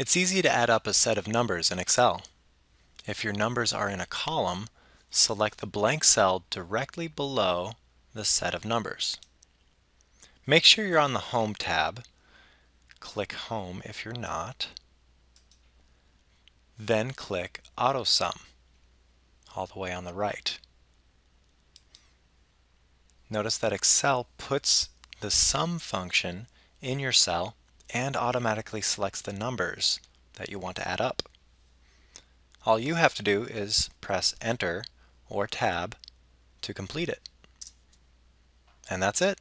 It's easy to add up a set of numbers in Excel. If your numbers are in a column, select the blank cell directly below the set of numbers. Make sure you're on the Home tab. Click Home if you're not. Then click AutoSum all the way on the right. Notice that Excel puts the sum function in your cell and automatically selects the numbers that you want to add up. All you have to do is press Enter or Tab to complete it. And that's it.